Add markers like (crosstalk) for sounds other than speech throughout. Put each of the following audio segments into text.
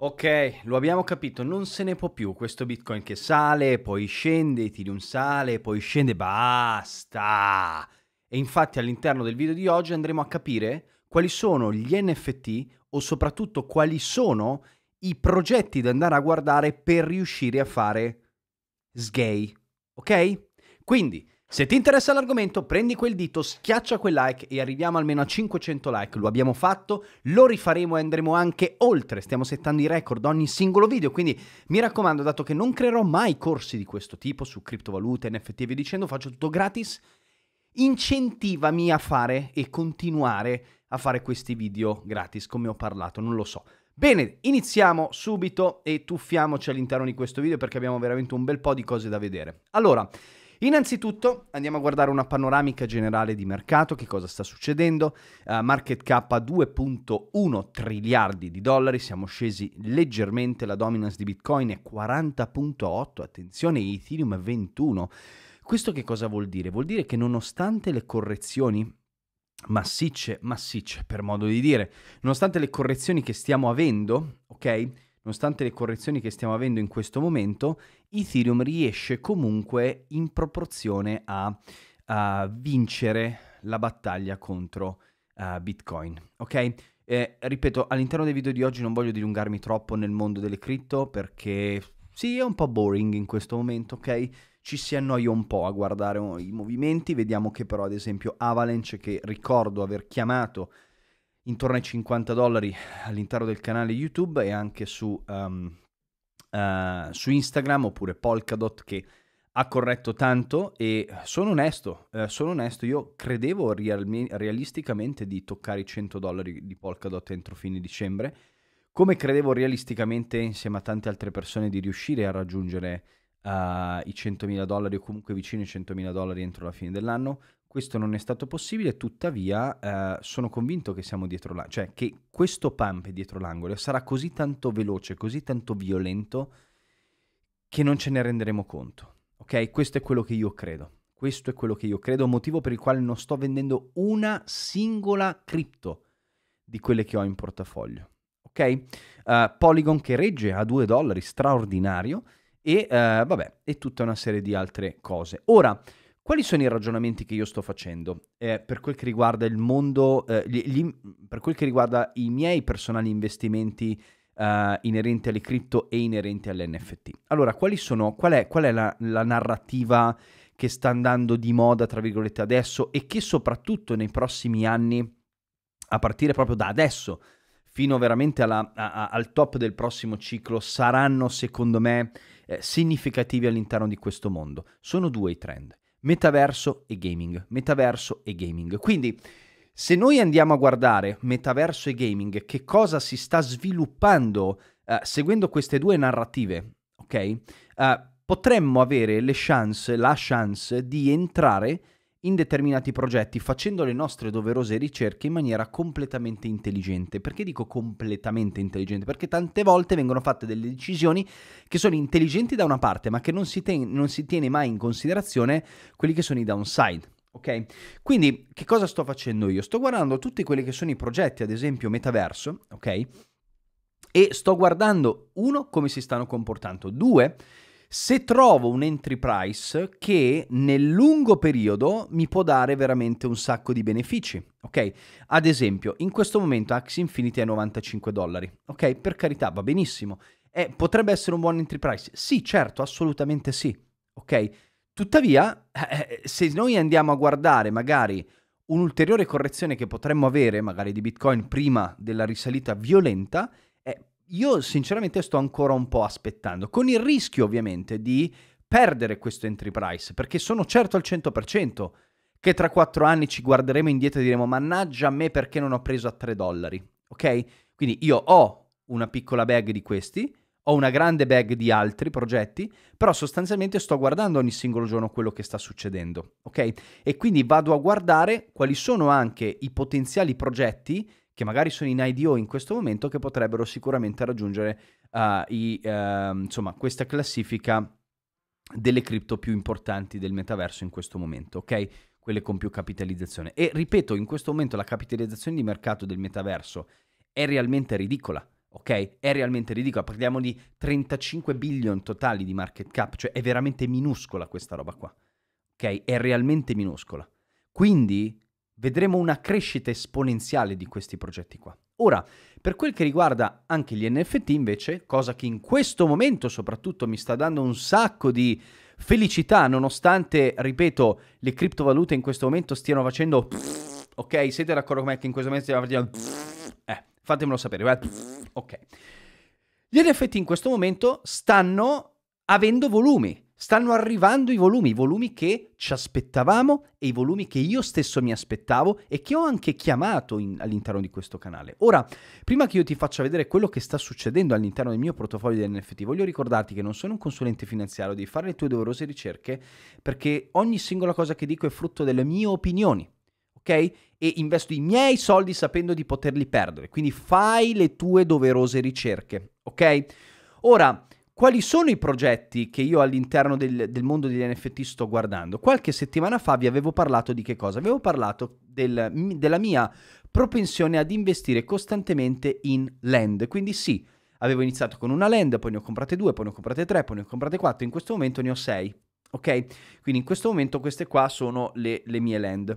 Ok, lo abbiamo capito, non se ne può più questo Bitcoin che sale, poi scende, tira un sale, poi scende, basta! E infatti all'interno del video di oggi andremo a capire quali sono gli NFT o soprattutto quali sono i progetti da andare a guardare per riuscire a fare sgay, ok? Quindi se ti interessa l'argomento, prendi quel dito, schiaccia quel like e arriviamo almeno a 500 like. Lo abbiamo fatto, lo rifaremo e andremo anche oltre. Stiamo settando i record ogni singolo video, quindi mi raccomando, dato che non creerò mai corsi di questo tipo su criptovalute, NFT e via dicendo, faccio tutto gratis, incentivami a fare e continuare a fare questi video gratis, come ho parlato, non lo so. Bene, iniziamo subito e tuffiamoci all'interno di questo video perché abbiamo veramente un bel po' di cose da vedere. Allora, Innanzitutto andiamo a guardare una panoramica generale di mercato, che cosa sta succedendo. Uh, market cap a 2.1 triliardi di dollari, siamo scesi leggermente, la dominance di Bitcoin è 40.8, attenzione Ethereum è 21. Questo che cosa vuol dire? Vuol dire che nonostante le correzioni massicce, massicce per modo di dire, nonostante le correzioni che stiamo avendo, ok? nonostante le correzioni che stiamo avendo in questo momento, Ethereum riesce comunque in proporzione a, a vincere la battaglia contro uh, Bitcoin. Ok? Eh, ripeto, all'interno dei video di oggi non voglio dilungarmi troppo nel mondo delle cripto perché sì, è un po' boring in questo momento, ok? Ci si annoia un po' a guardare i movimenti, vediamo che però ad esempio Avalanche, che ricordo aver chiamato intorno ai 50 dollari all'interno del canale YouTube e anche su, um, uh, su Instagram oppure Polkadot che ha corretto tanto e sono onesto, eh, sono onesto, io credevo realmi- realisticamente di toccare i 100 dollari di Polkadot entro fine dicembre, come credevo realisticamente insieme a tante altre persone di riuscire a raggiungere uh, i 100.000 dollari o comunque vicino ai 100.000 dollari entro la fine dell'anno, questo non è stato possibile, tuttavia eh, sono convinto che siamo dietro l'angolo, cioè che questo pump dietro l'angolo sarà così tanto veloce, così tanto violento che non ce ne renderemo conto. Ok? Questo è quello che io credo. Questo è quello che io credo, motivo per il quale non sto vendendo una singola cripto di quelle che ho in portafoglio. Ok? Uh, Polygon che regge a 2 dollari, straordinario, e uh, vabbè, e tutta una serie di altre cose. Ora, quali sono i ragionamenti che io sto facendo eh, per quel che riguarda il mondo, eh, gli, gli, per quel che riguarda i miei personali investimenti eh, inerenti alle cripto e inerenti all'NFT? Allora, sono, qual è, qual è la, la narrativa che sta andando di moda, tra virgolette, adesso e che soprattutto nei prossimi anni, a partire proprio da adesso, fino veramente alla, a, al top del prossimo ciclo saranno, secondo me, eh, significativi all'interno di questo mondo. Sono due i trend metaverso e gaming, metaverso e gaming. Quindi se noi andiamo a guardare metaverso e gaming, che cosa si sta sviluppando eh, seguendo queste due narrative, ok? Eh, potremmo avere le chance, la chance di entrare in determinati progetti facendo le nostre doverose ricerche in maniera completamente intelligente. Perché dico completamente intelligente? Perché tante volte vengono fatte delle decisioni che sono intelligenti da una parte, ma che non si, ten- non si tiene mai in considerazione quelli che sono i downside. Ok? Quindi che cosa sto facendo io? Sto guardando tutti quelli che sono i progetti, ad esempio metaverso, ok? E sto guardando uno come si stanno comportando, due se trovo un entry price che nel lungo periodo mi può dare veramente un sacco di benefici, ok? Ad esempio, in questo momento Axie Infinity è 95 dollari, ok? Per carità, va benissimo. Eh, potrebbe essere un buon entry price? Sì, certo, assolutamente sì, ok? Tuttavia, eh, eh se noi andiamo a guardare magari un'ulteriore correzione che potremmo avere, magari di Bitcoin prima della risalita violenta, io sinceramente sto ancora un po' aspettando, con il rischio ovviamente di perdere questo entry price, perché sono certo al 100% che tra quattro anni ci guarderemo indietro e diremo mannaggia a me perché non ho preso a 3 dollari, ok? Quindi io ho una piccola bag di questi, ho una grande bag di altri progetti, però sostanzialmente sto guardando ogni singolo giorno quello che sta succedendo, ok? E quindi vado a guardare quali sono anche i potenziali progetti che magari sono in IDO in questo momento che potrebbero sicuramente raggiungere uh, i, uh, insomma, questa classifica delle cripto più importanti del metaverso in questo momento, ok? Quelle con più capitalizzazione. E ripeto, in questo momento la capitalizzazione di mercato del metaverso è realmente ridicola ok? È realmente ridicola. Parliamo di 35 billion totali di market cap, cioè è veramente minuscola questa roba qua, ok? È realmente minuscola. Quindi vedremo una crescita esponenziale di questi progetti qua. Ora, per quel che riguarda anche gli NFT invece, cosa che in questo momento soprattutto mi sta dando un sacco di felicità, nonostante, ripeto, le criptovalute in questo momento stiano facendo... Ok, siete d'accordo con me che in questo momento stiano facendo... Eh, fatemelo sapere, va? Eh, ok. Gli NFT in questo momento stanno avendo volumi, Stanno arrivando i volumi, i volumi che ci aspettavamo e i volumi che io stesso mi aspettavo e che ho anche chiamato in, all'interno di questo canale. Ora, prima che io ti faccia vedere quello che sta succedendo all'interno del mio portafoglio di NFT, voglio ricordarti che non sono un consulente finanziario, devi fare le tue doverose ricerche perché ogni singola cosa che dico è frutto delle mie opinioni, ok? E investo i miei soldi sapendo di poterli perdere, quindi fai le tue doverose ricerche, ok? Ora, quali sono i progetti che io all'interno del, del, mondo degli NFT sto guardando? Qualche settimana fa vi avevo parlato di che cosa? Avevo parlato del, della mia propensione ad investire costantemente in land, quindi sì, avevo iniziato con una land, poi ne ho comprate due, poi ne ho comprate tre, poi ne ho comprate quattro, in questo momento ne ho sei, ok? Quindi in questo momento queste qua sono le, le mie land,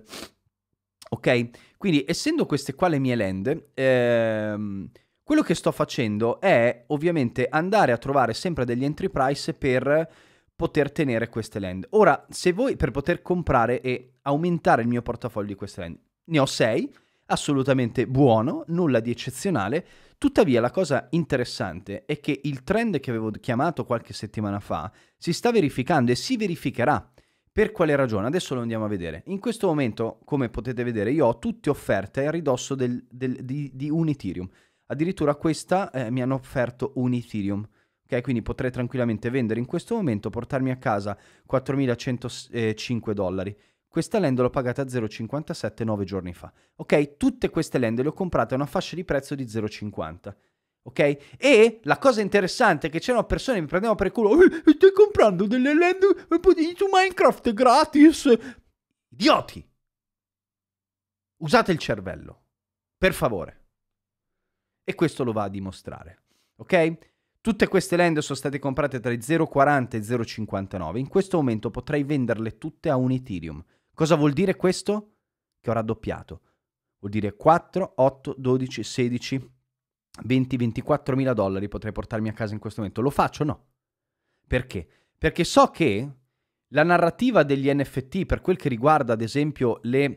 ok? Quindi essendo queste qua le mie land, ehm, quello che sto facendo è ovviamente andare a trovare sempre degli entry price per poter tenere queste land. Ora, se voi per poter comprare e aumentare il mio portafoglio di queste land, ne ho 6, assolutamente buono, nulla di eccezionale. Tuttavia la cosa interessante è che il trend che avevo chiamato qualche settimana fa si sta verificando e si verificherà. Per quale ragione? Adesso lo andiamo a vedere. In questo momento, come potete vedere, io ho tutte offerte a ridosso del, del, di, di un Ethereum. Addirittura questa eh, mi hanno offerto un Ethereum. Ok, quindi potrei tranquillamente vendere in questo momento, portarmi a casa 4.105 dollari. Questa land l'ho pagata a 0,57 9 giorni fa. Ok, tutte queste land le ho comprate a una fascia di prezzo di 0,50. Ok? E la cosa interessante è che c'erano persone che mi prendevano per il culo. Eh, stai comprando delle land su Minecraft gratis? Idioti! Usate il cervello. Per favore e questo lo va a dimostrare. Ok? Tutte queste land sono state comprate tra i 0,40 e 0,59. In questo momento potrei venderle tutte a un Ethereum. Cosa vuol dire questo? Che ho raddoppiato. Vuol dire 4, 8, 12, 16, 20, 24 mila dollari potrei portarmi a casa in questo momento. Lo faccio? No. Perché? Perché so che la narrativa degli NFT per quel che riguarda ad esempio le,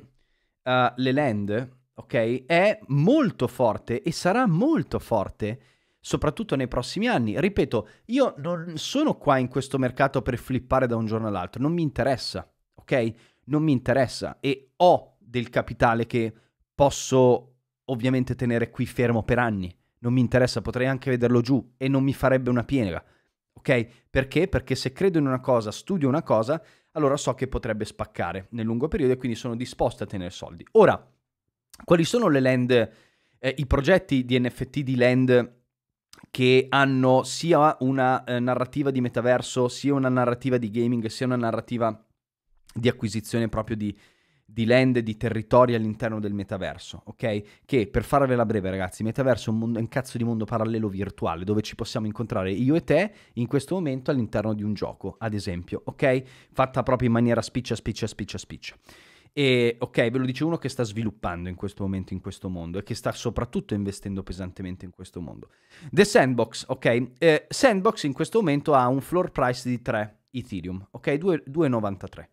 uh, le land ok? È molto forte e sarà molto forte soprattutto nei prossimi anni. Ripeto, io non sono qua in questo mercato per flippare da un giorno all'altro, non mi interessa, ok? Non mi interessa e ho del capitale che posso ovviamente tenere qui fermo per anni. Non mi interessa, potrei anche vederlo giù e non mi farebbe una piega. Ok? Perché? Perché se credo in una cosa, studio una cosa, allora so che potrebbe spaccare nel lungo periodo e quindi sono disposto a tenere soldi. Ora, quali sono le land, eh, i progetti di NFT di land che hanno sia una eh, narrativa di metaverso, sia una narrativa di gaming, sia una narrativa di acquisizione proprio di, di land, di territori all'interno del metaverso, ok? Che per farvela breve, ragazzi, metaverso è un, mondo, è un, cazzo di mondo parallelo virtuale dove ci possiamo incontrare io e te in questo momento all'interno di un gioco, ad esempio, ok? Fatta proprio in maniera spiccia, spiccia, spiccia, spiccia. E ok, ve lo dice uno che sta sviluppando in questo momento in questo mondo e che sta soprattutto investendo pesantemente in questo mondo. The Sandbox, ok? Eh, Sandbox in questo momento ha un floor price di 3 Ethereum, ok? 2,93.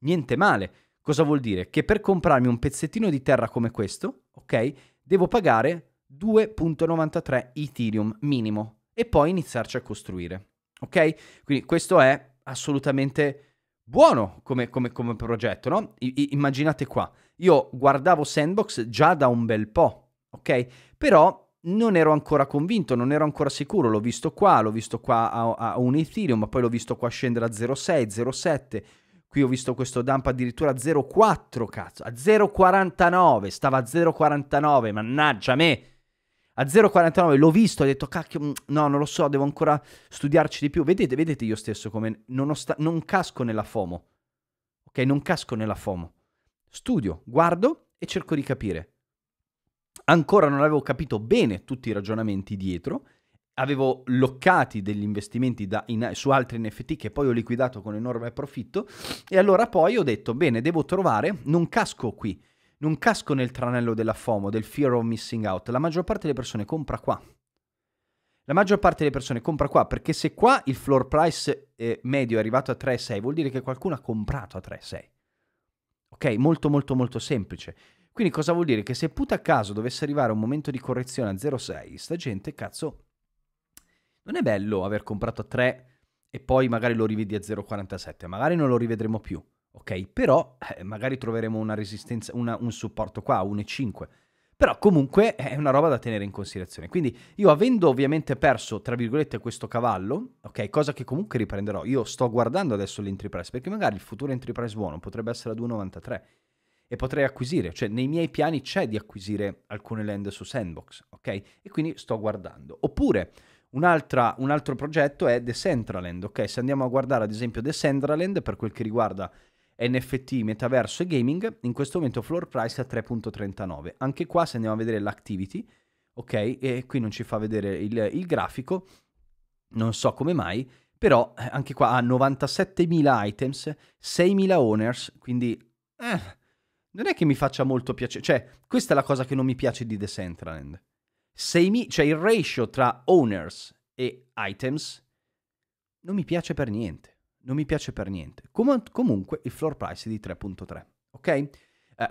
Niente male. Cosa vuol dire? Che per comprarmi un pezzettino di terra come questo, ok? Devo pagare 2,93 Ethereum minimo e poi iniziarci a costruire. Ok? Quindi questo è assolutamente buono come, come, come progetto, no? I, i, immaginate qua, io guardavo Sandbox già da un bel po', ok? Però non ero ancora convinto, non ero ancora sicuro, l'ho visto qua, l'ho visto qua a, a un Ethereum, ma poi l'ho visto qua scendere a 0,6, 0,7, qui ho visto questo dump addirittura a 0,4, cazzo, a 0,49, stava a 0,49, mannaggia me! a 0,49 l'ho visto, ho detto cacchio, mm, no, non lo so, devo ancora studiarci di più. Vedete, vedete io stesso come non, sta- non casco nella FOMO. Ok, non casco nella FOMO. Studio, guardo e cerco di capire. Ancora non avevo capito bene tutti i ragionamenti dietro, avevo loccati degli investimenti da, in, su altri NFT che poi ho liquidato con enorme profitto e allora poi ho detto bene, devo trovare, non casco qui, non casco nel tranello della FOMO, del fear of missing out. La maggior parte delle persone compra qua. La maggior parte delle persone compra qua perché se qua il floor price eh, medio è arrivato a 3,6 vuol dire che qualcuno ha comprato a 3,6. Ok? Molto molto molto semplice. Quindi cosa vuol dire? Che se puta a caso dovesse arrivare un momento di correzione a 0,6, sta gente, cazzo, non è bello aver comprato a 3 e poi magari lo rivedi a 0,47, magari non lo rivedremo più ok? Però eh, magari troveremo una resistenza, una, un supporto qua, 1,5. Però comunque è una roba da tenere in considerazione. Quindi io avendo ovviamente perso, tra virgolette, questo cavallo, ok, cosa che comunque riprenderò, io sto guardando adesso l'entry price, perché magari il futuro entry price buono potrebbe essere a 2,93 e potrei acquisire, cioè nei miei piani c'è di acquisire alcune land su Sandbox, ok? E quindi sto guardando. Oppure un altro progetto è Decentraland, ok? Se andiamo a guardare ad esempio Decentraland per quel che riguarda NFT, metaverso e gaming, in questo momento floor price a 3.39. Anche qua se andiamo a vedere l'activity, ok? E qui non ci fa vedere il, il grafico, non so come mai, però eh, anche qua ha 97.000 items, 6.000 owners, quindi eh, non è che mi faccia molto piacere, cioè questa è la cosa che non mi piace di Decentraland. 6.000, cioè il ratio tra owners e items non mi piace per niente non mi piace per niente. Com- comunque il floor price è di 3.3, ok? Eh,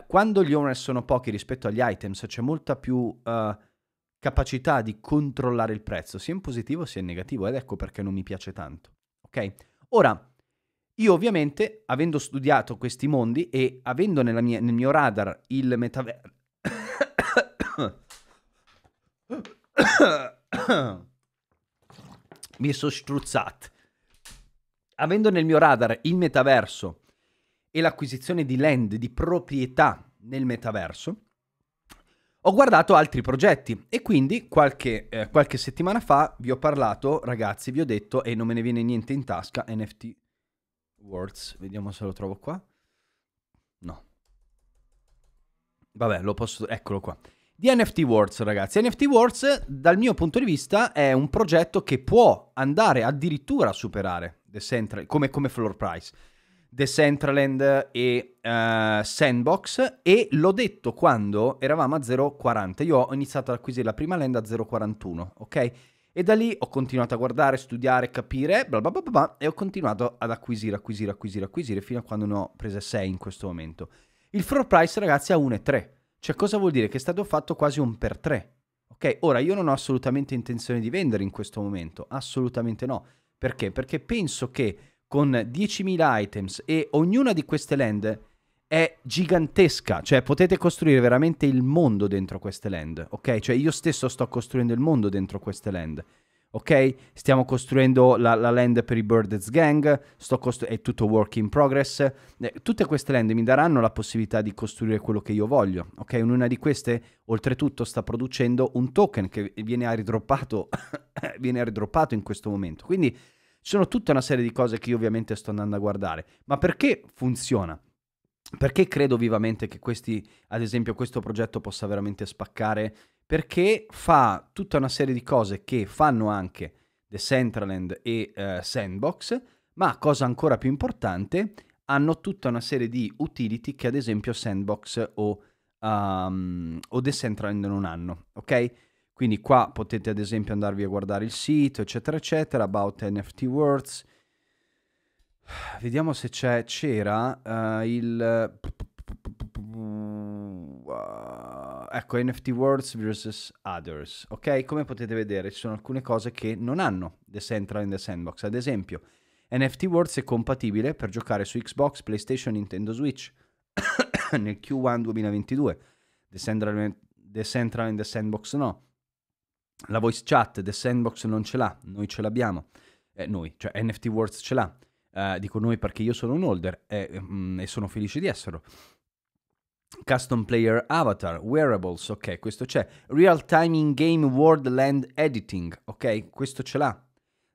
quando gli owners sono pochi rispetto agli items c'è molta più eh, capacità di controllare il prezzo, sia in positivo sia in negativo, ed ecco perché non mi piace tanto, ok? Ora, io ovviamente, avendo studiato questi mondi e avendo mia, nel mio radar il metaverso... (coughs) (coughs) (coughs) mi sono struzzato. Avendo nel mio radar il metaverso e l'acquisizione di land, di proprietà nel metaverso, ho guardato altri progetti e quindi qualche, eh, qualche settimana fa vi ho parlato, ragazzi, vi ho detto e non me ne viene niente in tasca, NFT Words, vediamo se lo trovo qua. No. Vabbè, lo posso... Eccolo qua. Di NFT Words, ragazzi. NFT Words, dal mio punto di vista, è un progetto che può andare addirittura a superare Decentral- come, come floor price. Decentraland e uh, Sandbox e l'ho detto quando eravamo a 0,40. Io ho iniziato ad acquisire la prima land a 0,41, ok? E da lì ho continuato a guardare, studiare, capire, bla bla bla bla, e ho continuato ad acquisire, acquisire, acquisire, acquisire, fino a quando ne ho prese 6 in questo momento. Il floor price, ragazzi, è a 1,3. Cioè, cosa vuol dire? Che è stato fatto quasi un per 3. Ok? Ora, io non ho assolutamente intenzione di vendere in questo momento, assolutamente no perché? Perché penso che con 10.000 items e ognuna di queste land è gigantesca, cioè potete costruire veramente il mondo dentro queste land, ok? Cioè io stesso sto costruendo il mondo dentro queste land ok? Stiamo costruendo la, la, land per i Birdets Gang, costru- è tutto work in progress. Eh, tutte queste land mi daranno la possibilità di costruire quello che io voglio, ok? Ognuna di queste, oltretutto, sta producendo un token che viene ridroppato, (coughs) viene ridroppato in questo momento. Quindi ci sono tutta una serie di cose che io ovviamente sto andando a guardare. Ma perché funziona? Perché credo vivamente che questi, ad esempio, questo progetto possa veramente spaccare perché fa tutta una serie di cose che fanno anche Decentraland e uh, Sandbox, ma cosa ancora più importante, hanno tutta una serie di utility che ad esempio Sandbox o, um, o Decentraland non hanno, ok? Quindi qua potete ad esempio andarvi a guardare il sito, eccetera, eccetera, about NFT words. Vediamo se c'è, c'era uh, il... Uh, ecco NFT Worlds vs Others, ok? Come potete vedere ci sono alcune cose che non hanno The Central in the Sandbox, ad esempio NFT Worlds è compatibile per giocare su Xbox, PlayStation, Nintendo Switch (coughs) nel Q1 2022, The Central in the Sandbox no, la voice chat The Sandbox non ce l'ha, noi ce l'abbiamo, eh, noi, cioè NFT Worlds ce l'ha, eh, dico noi perché io sono un holder e, mm, e sono felice di esserlo. Custom Player Avatar, Wearables, ok, questo c'è. Real Time In Game World Land Editing, ok, questo ce l'ha.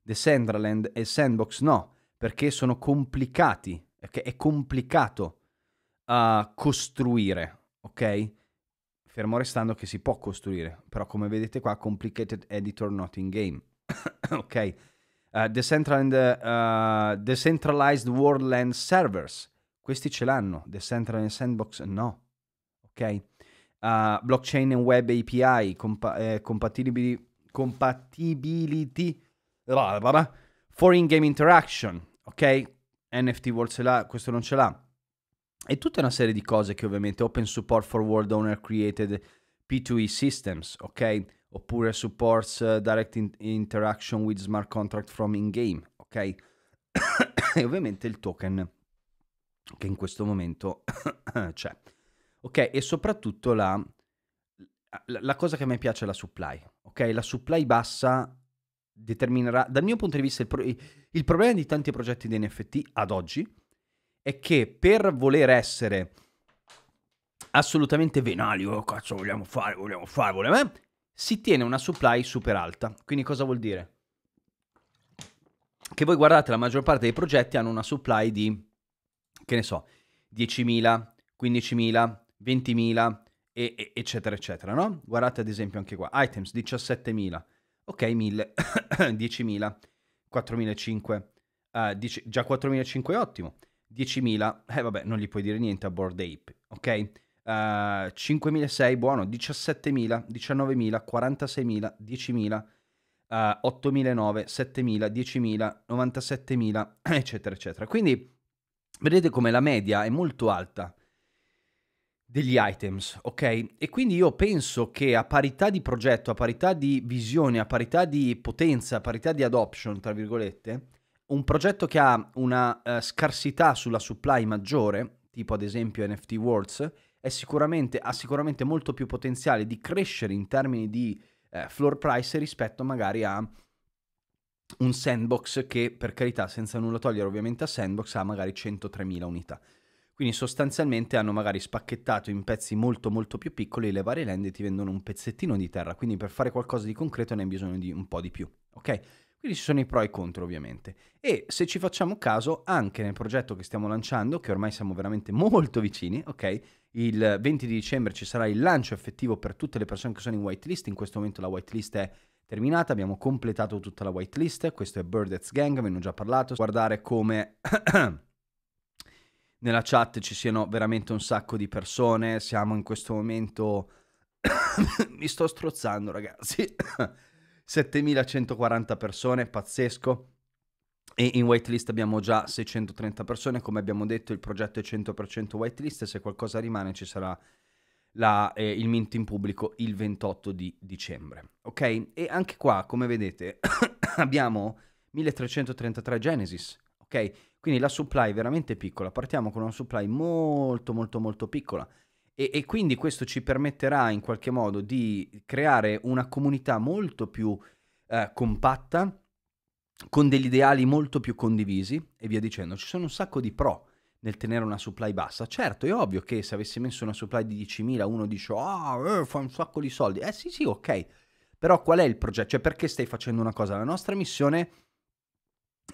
The Sandraland e Sandbox no, perché sono complicati, perché è complicato uh, costruire, ok? Fermo restando che si può costruire, però come vedete qua, Complicated Editor Not In Game, (coughs) ok? Uh, Decentraland, uh, Decentralized World Land Servers, questi ce l'hanno, The Sandraland Decentraland Sandbox no ok? Uh, blockchain and web API compa- eh, compatibili- compatibility blah, foreign game interaction, ok? NFT World ce l'ha, questo non ce l'ha. E tutta una serie di cose che ovviamente open support for world owner created P2E systems, ok? Oppure supports uh, direct in- interaction with smart contract from in game, ok? (coughs) e ovviamente il token che in questo momento (coughs) c'è ok? E soprattutto la, la, la, cosa che a me piace è la supply, ok? La supply bassa determinerà, dal mio punto di vista, il, pro, il problema di tanti progetti di NFT ad oggi è che per voler essere assolutamente venali, oh cazzo vogliamo fare, vogliamo fare, vogliamo... Eh? Si tiene una supply super alta. Quindi cosa vuol dire? Che voi guardate la maggior parte dei progetti hanno una supply di, che ne so, 10.000, 15.000, 20.000, e, e, eccetera, eccetera, no? Guardate ad esempio anche qua, items 17.000, ok 1.000, 10.000, 4.500, uh, già 4.500 è ottimo, 10.000, eh vabbè, non gli puoi dire niente a Bored Ape, ok? Uh, eh, 5.600, buono, 17.000, 19.000, 46.000, 10.000, uh, 8.009, 7.000, 10.000, 97.000, eccetera, eccetera. Quindi vedete come la media è molto alta degli items, ok? E quindi io penso che a parità di progetto, a parità di visione, a parità di potenza, a parità di adoption, tra virgolette, un progetto che ha una uh, scarsità sulla supply maggiore, tipo ad esempio NFT Worlds, sicuramente, ha sicuramente molto più potenziale di crescere in termini di uh, floor price rispetto magari a un sandbox che, per carità, senza nulla togliere ovviamente a sandbox, ha magari 103.000 unità. Quindi sostanzialmente hanno magari spacchettato in pezzi molto molto più piccoli le varie land e ti vendono un pezzettino di terra, quindi per fare qualcosa di concreto ne hai bisogno di un po' di più, ok? Quindi ci sono i pro e i contro ovviamente. E se ci facciamo caso, anche nel progetto che stiamo lanciando, che ormai siamo veramente (laughs) molto vicini, ok? Il 20 di dicembre ci sarà il lancio effettivo per tutte le persone che sono in whitelist, in questo momento la whitelist è terminata, abbiamo completato tutta la whitelist, questo è Birdets Gang, ve ne ho già parlato, guardare come... (clears throat) nella chat ci siano veramente un sacco di persone. Siamo in questo momento... (coughs) Mi sto strozzando ragazzi. 7140 (coughs) persone, pazzesco. E in whitelist abbiamo già 630 persone, come abbiamo detto il progetto è 100% whitelist, se qualcosa rimane ci sarà la, eh, il mint in pubblico il 28 di dicembre. Ok? E anche qua, come vedete, (coughs) abbiamo 1333 Genesis, ok? Quindi la supply è veramente piccola, partiamo con una supply molto molto molto piccola e, e quindi questo ci permetterà in qualche modo di creare una comunità molto più eh, compatta, con degli ideali molto più condivisi e via dicendo. Ci sono un sacco di pro nel tenere una supply bassa. Certo, è ovvio che se avessi messo una supply di 10.000 uno dice ah, oh, eh, fa un sacco di soldi. Eh sì, sì, ok. Però qual è il progetto? Cioè perché stai facendo una cosa? La nostra missione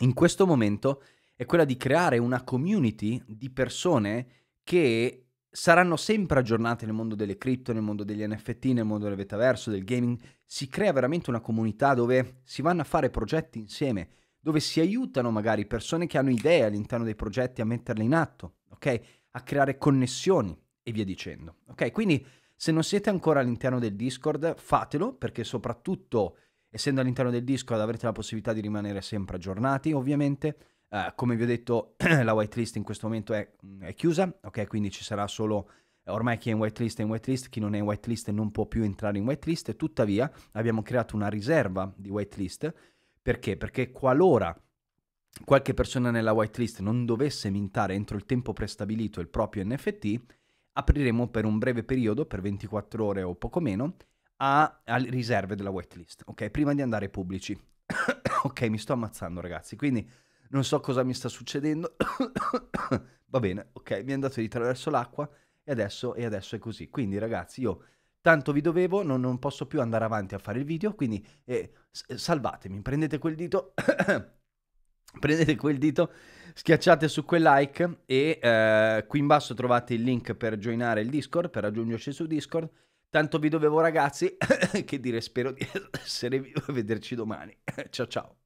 in questo momento è è quella di creare una community di persone che saranno sempre aggiornate nel mondo delle cripto, nel mondo degli NFT, nel mondo del metaverso, del gaming. Si crea veramente una comunità dove si vanno a fare progetti insieme, dove si aiutano magari persone che hanno idee all'interno dei progetti a metterle in atto, ok? A creare connessioni e via dicendo. Ok, quindi se non siete ancora all'interno del Discord, fatelo perché soprattutto essendo all'interno del Discord avrete la possibilità di rimanere sempre aggiornati, ovviamente Uh, come vi ho detto, (clears throat) la whitelist in questo momento è, mm, è, chiusa, ok? Quindi ci sarà solo eh, ormai chi è in whitelist è in whitelist, chi non è in whitelist non può più entrare in whitelist. Tuttavia, abbiamo creato una riserva di whitelist perché? Perché qualora qualche persona nella whitelist non dovesse mintare entro il tempo prestabilito il proprio NFT, apriremo per un breve periodo, per 24 ore o poco meno, a, a riserve della whitelist, ok? Prima di andare pubblici. (coughs) ok, mi sto ammazzando, ragazzi. Quindi non so cosa mi sta succedendo. (coughs) Va bene, ok, mi è andato di traverso l'acqua e adesso, e adesso è così. Quindi ragazzi, io tanto vi dovevo, non, non, posso più andare avanti a fare il video, quindi eh, eh salvatemi, prendete quel dito, (coughs) prendete quel dito, schiacciate su quel like e eh, qui in basso trovate il link per joinare il Discord, per raggiungerci su Discord. Tanto vi dovevo ragazzi, (coughs) che dire, spero di (laughs) essere vivo e vederci domani. ciao ciao.